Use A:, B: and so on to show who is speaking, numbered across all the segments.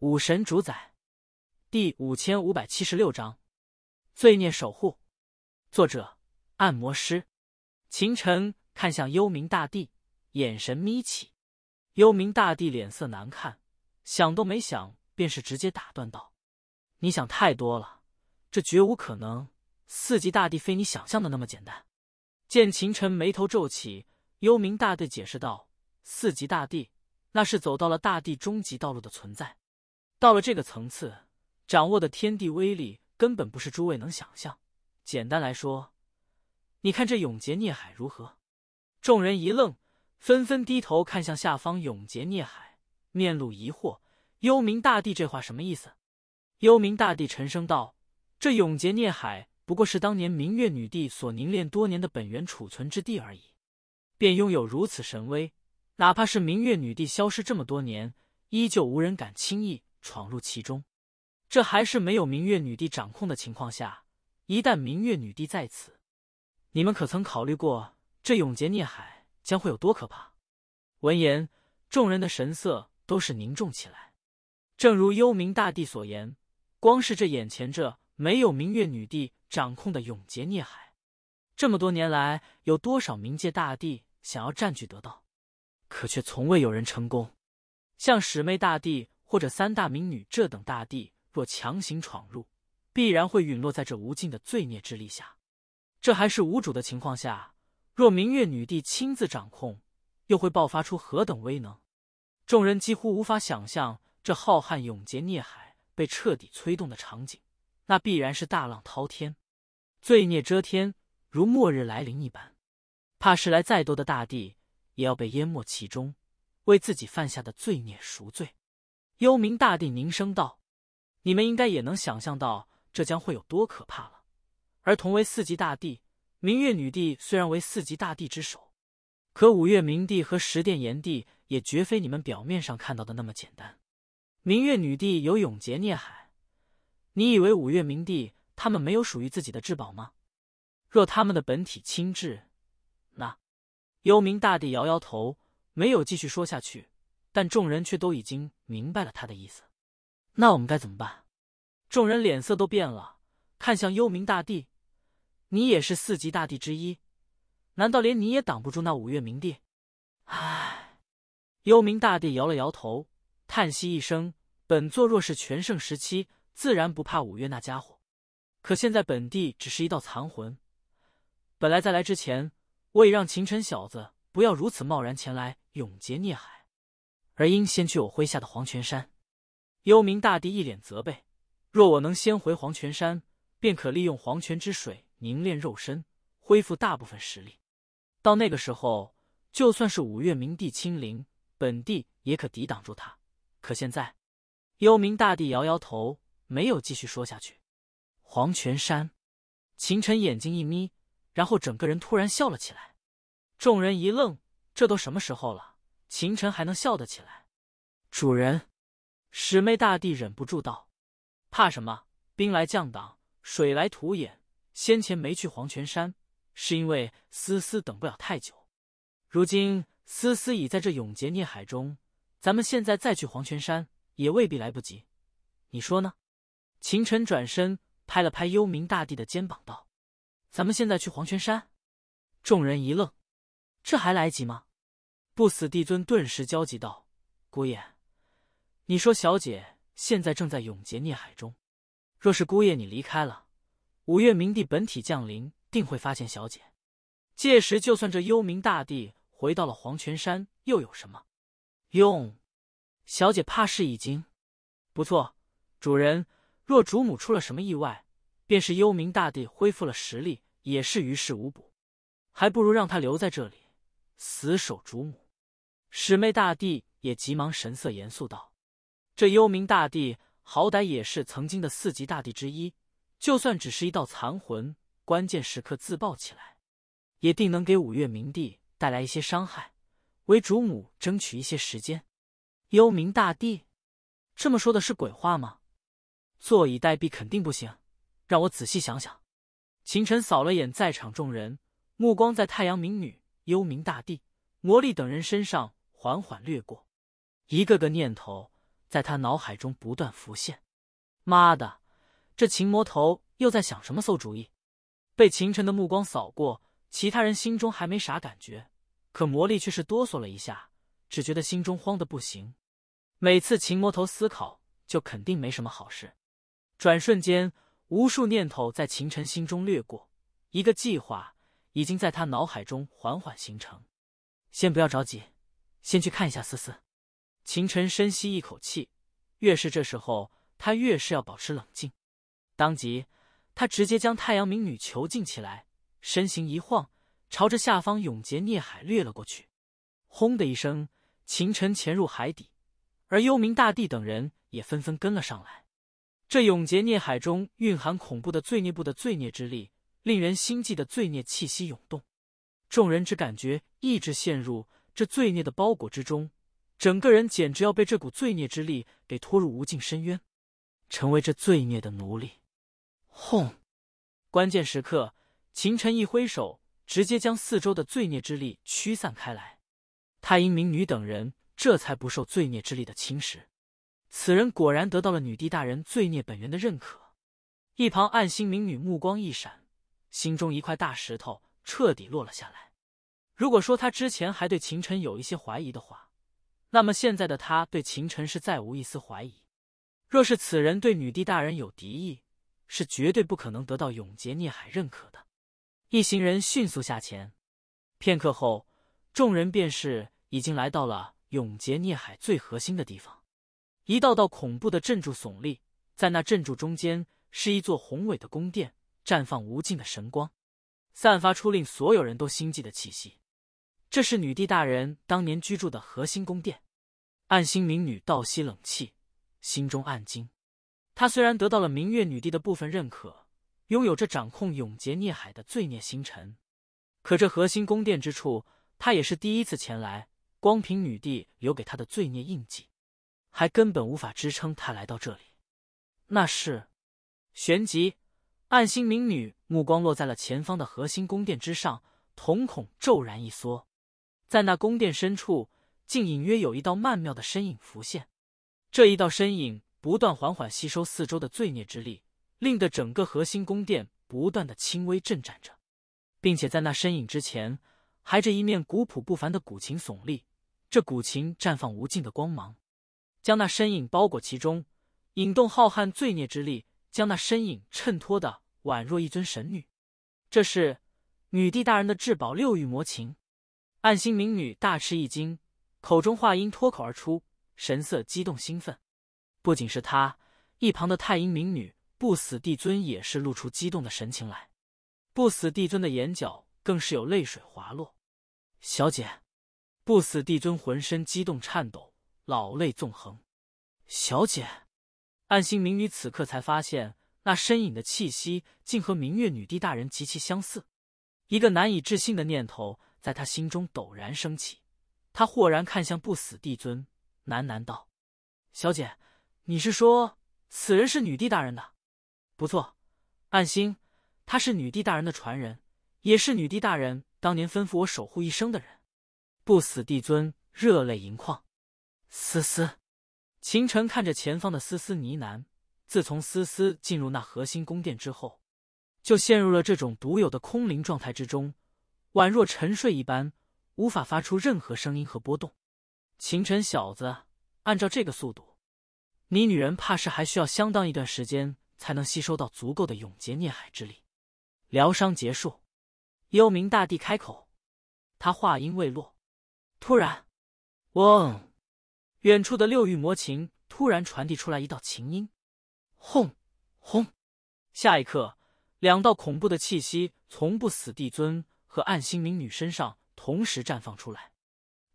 A: 武神主宰，第五千五百七十六章，罪孽守护。作者：按摩师。秦晨看向幽冥大帝，眼神眯起。幽冥大帝脸色难看，想都没想，便是直接打断道：“你想太多了，这绝无可能。四级大帝非你想象的那么简单。”见秦晨眉头皱起，幽冥大帝解释道：“四级大帝，那是走到了大地终极道路的存在。”到了这个层次，掌握的天地威力根本不是诸位能想象。简单来说，你看这永劫孽海如何？众人一愣，纷纷低头看向下方永劫孽海，面露疑惑。幽冥大帝这话什么意思？幽冥大帝沉声道：“这永劫孽海不过是当年明月女帝所凝练多年的本源储存之地而已，便拥有如此神威，哪怕是明月女帝消失这么多年，依旧无人敢轻易。”闯入其中，这还是没有明月女帝掌控的情况下。一旦明月女帝在此，你们可曾考虑过这永劫孽海将会有多可怕？闻言，众人的神色都是凝重起来。正如幽冥大帝所言，光是这眼前这没有明月女帝掌控的永劫孽海，这么多年来，有多少冥界大帝想要占据得到，可却从未有人成功。像始妹大帝。或者三大名女这等大帝若强行闯入，必然会陨落在这无尽的罪孽之力下。这还是无主的情况下，若明月女帝亲自掌控，又会爆发出何等威能？众人几乎无法想象这浩瀚永劫孽海被彻底催动的场景。那必然是大浪滔天，罪孽遮天，如末日来临一般。怕是来再多的大帝，也要被淹没其中，为自己犯下的罪孽赎罪。幽冥大帝凝声道：“你们应该也能想象到，这将会有多可怕了。而同为四级大帝，明月女帝虽然为四级大帝之首，可五岳明帝和十殿炎帝也绝非你们表面上看到的那么简单。明月女帝有永劫孽海，你以为五岳明帝他们没有属于自己的至宝吗？若他们的本体亲至，那……”幽冥大帝摇摇头，没有继续说下去。但众人却都已经明白了他的意思，那我们该怎么办？众人脸色都变了，看向幽冥大帝：“你也是四级大帝之一，难道连你也挡不住那五岳冥帝？”唉，幽冥大帝摇了摇头，叹息一声：“本座若是全盛时期，自然不怕五岳那家伙。可现在本帝只是一道残魂。本来在来之前，我已让秦尘小子不要如此贸然前来永劫孽海。”而应先去我麾下的黄泉山。幽冥大帝一脸责备：“若我能先回黄泉山，便可利用黄泉之水凝练肉身，恢复大部分实力。到那个时候，就算是五岳冥帝亲临，本帝也可抵挡住他。”可现在，幽冥大帝摇摇头，没有继续说下去。黄泉山，秦尘眼睛一眯，然后整个人突然笑了起来。众人一愣：这都什么时候了？秦尘还能笑得起来？主人，始妹大帝忍不住道：“怕什么？兵来将挡，水来土掩。先前没去黄泉山，是因为思思等不了太久。如今思思已在这永劫孽海中，咱们现在再去黄泉山，也未必来不及。你说呢？”秦尘转身拍了拍幽冥大帝的肩膀，道：“咱们现在去黄泉山？”众人一愣：“这还来得及吗？”不死帝尊顿时焦急道：“姑爷，你说小姐现在正在永劫孽海中，若是姑爷你离开了，五岳冥帝本体降临，定会发现小姐。届时，就算这幽冥大帝回到了黄泉山，又有什么用？小姐怕是已经……不错，主人，若主母出了什么意外，便是幽冥大帝恢复了实力，也是于事无补。还不如让他留在这里，死守主母。”始妹大帝也急忙，神色严肃道：“这幽冥大帝好歹也是曾经的四级大帝之一，就算只是一道残魂，关键时刻自爆起来，也定能给五岳冥帝带来一些伤害，为主母争取一些时间。”幽冥大帝，这么说的是鬼话吗？坐以待毙肯定不行，让我仔细想想。秦晨扫了眼在场众人，目光在太阳冥女、幽冥大帝、魔力等人身上。缓缓掠过，一个个念头在他脑海中不断浮现。妈的，这秦魔头又在想什么馊主意？被秦晨的目光扫过，其他人心中还没啥感觉，可魔力却是哆嗦了一下，只觉得心中慌得不行。每次秦魔头思考，就肯定没什么好事。转瞬间，无数念头在秦晨心中掠过，一个计划已经在他脑海中缓缓形成。先不要着急。先去看一下思思。秦晨深吸一口气，越是这时候，他越是要保持冷静。当即，他直接将太阳明女囚禁起来，身形一晃，朝着下方永劫孽海掠了过去。轰的一声，秦晨潜入海底，而幽冥大帝等人也纷纷跟了上来。这永劫孽海中蕴含恐怖的罪孽部的罪孽之力，令人心悸的罪孽气息涌动，众人只感觉意志陷入。这罪孽的包裹之中，整个人简直要被这股罪孽之力给拖入无尽深渊，成为这罪孽的奴隶。轰！关键时刻，秦尘一挥手，直接将四周的罪孽之力驱散开来。太阴明女等人这才不受罪孽之力的侵蚀。此人果然得到了女帝大人罪孽本源的认可。一旁暗星明女目光一闪，心中一块大石头彻底落了下来。如果说他之前还对秦晨有一些怀疑的话，那么现在的他对秦晨是再无一丝怀疑。若是此人对女帝大人有敌意，是绝对不可能得到永劫孽海认可的。一行人迅速下潜，片刻后，众人便是已经来到了永劫孽海最核心的地方。一道道恐怖的阵柱耸立，在那阵柱中间是一座宏伟的宫殿，绽放无尽的神光，散发出令所有人都心悸的气息。这是女帝大人当年居住的核心宫殿，暗星明女倒吸冷气，心中暗惊。她虽然得到了明月女帝的部分认可，拥有着掌控永劫孽海的罪孽星辰，可这核心宫殿之处，她也是第一次前来。光凭女帝留给她的罪孽印记，还根本无法支撑她来到这里。那是，旋即，暗星明女目光落在了前方的核心宫殿之上，瞳孔骤然一缩。在那宫殿深处，竟隐约有一道曼妙的身影浮现。这一道身影不断缓缓吸收四周的罪孽之力，令得整个核心宫殿不断的轻微震颤着。并且在那身影之前，还着一面古朴不凡的古琴耸立。这古琴绽放无尽的光芒，将那身影包裹其中，引动浩瀚罪孽之力，将那身影衬托的宛若一尊神女。这是女帝大人的至宝六欲魔琴。暗星明女大吃一惊，口中话音脱口而出，神色激动兴奋。不仅是她，一旁的太阴明女不死帝尊也是露出激动的神情来，不死帝尊的眼角更是有泪水滑落。小姐，不死帝尊浑身激动颤抖，老泪纵横。小姐，暗星明女此刻才发现，那身影的气息竟和明月女帝大人极其相似，一个难以置信的念头。在他心中陡然升起，他豁然看向不死帝尊，喃喃道：“小姐，你是说此人是女帝大人的？不错，暗星，他是女帝大人的传人，也是女帝大人当年吩咐我守护一生的人。”不死帝尊热泪盈眶，思思，秦尘看着前方的思思呢喃：“自从思思进入那核心宫殿之后，就陷入了这种独有的空灵状态之中。”宛若沉睡一般，无法发出任何声音和波动。秦尘小子，按照这个速度，你女人怕是还需要相当一段时间才能吸收到足够的永劫孽海之力。疗伤结束，幽冥大帝开口。他话音未落，突然，嗡！远处的六域魔琴突然传递出来一道琴音，轰轰！下一刻，两道恐怖的气息从不死帝尊。和暗星明女身上同时绽放出来，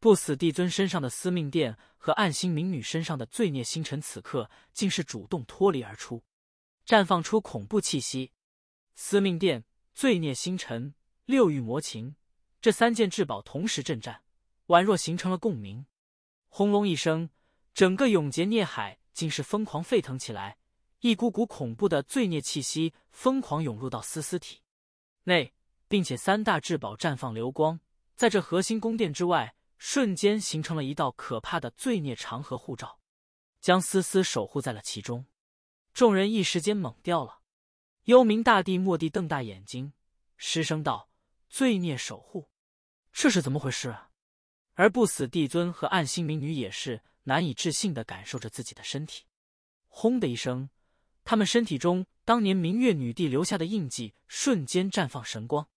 A: 不死帝尊身上的司命殿和暗星明女身上的罪孽星辰，此刻竟是主动脱离而出，绽放出恐怖气息。司命殿、罪孽星辰、六欲魔琴这三件至宝同时震颤，宛若形成了共鸣。轰隆一声，整个永劫孽海竟是疯狂沸腾起来，一股股恐怖的罪孽气息疯狂涌入到思思体内。并且三大至宝绽放流光，在这核心宫殿之外，瞬间形成了一道可怕的罪孽长河护罩，将思思守护在了其中。众人一时间懵掉了。幽冥大帝蓦地瞪大眼睛，失声道：“罪孽守护，这是怎么回事？”啊？而不死帝尊和暗星明女也是难以置信的感受着自己的身体。轰的一声，他们身体中当年明月女帝留下的印记瞬间绽放神光。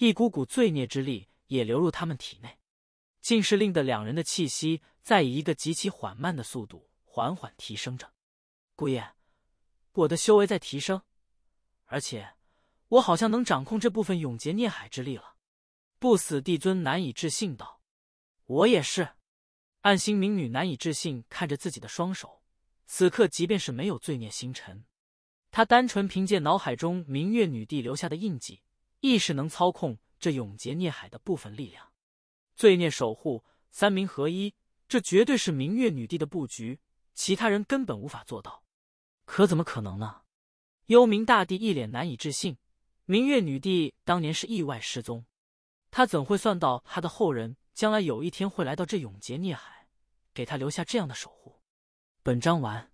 A: 一股股罪孽之力也流入他们体内，竟是令得两人的气息在以一个极其缓慢的速度缓缓提升着。姑爷，我的修为在提升，而且我好像能掌控这部分永劫孽海之力了。不死帝尊难以置信道：“我也是。”暗星明女难以置信看着自己的双手，此刻即便是没有罪孽星辰，她单纯凭借脑海中明月女帝留下的印记。亦是能操控这永劫孽海的部分力量，罪孽守护三明合一，这绝对是明月女帝的布局，其他人根本无法做到。可怎么可能呢？幽冥大帝一脸难以置信。明月女帝当年是意外失踪，他怎会算到他的后人将来有一天会来到这永劫孽海，给他留下这样的守护？本章完。